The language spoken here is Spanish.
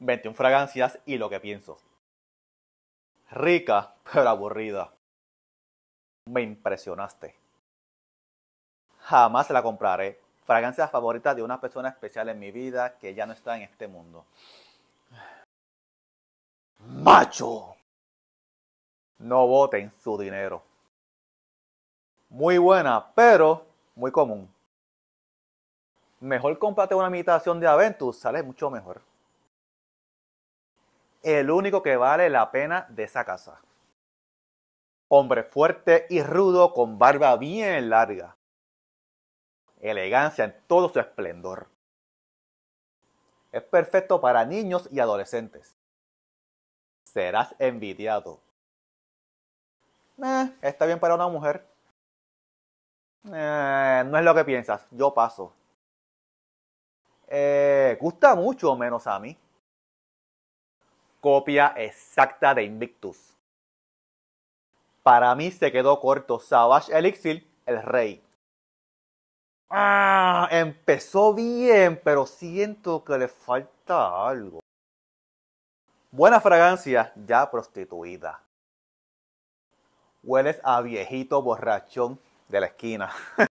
21 fragancias y lo que pienso. Rica, pero aburrida. Me impresionaste. Jamás la compraré. Fragancias favoritas de una persona especial en mi vida que ya no está en este mundo. Macho. No voten su dinero. Muy buena, pero muy común. Mejor cómprate una imitación de Aventus, sale mucho mejor el único que vale la pena de esa casa. Hombre fuerte y rudo con barba bien larga. Elegancia en todo su esplendor. Es perfecto para niños y adolescentes. Serás envidiado. Eh, está bien para una mujer. Eh, no es lo que piensas, yo paso. Eh, gusta mucho menos a mí copia exacta de Invictus. Para mí se quedó corto Savage Elixir, el rey. Ah, empezó bien, pero siento que le falta algo. Buena fragancia, ya prostituida. Hueles a viejito borrachón de la esquina.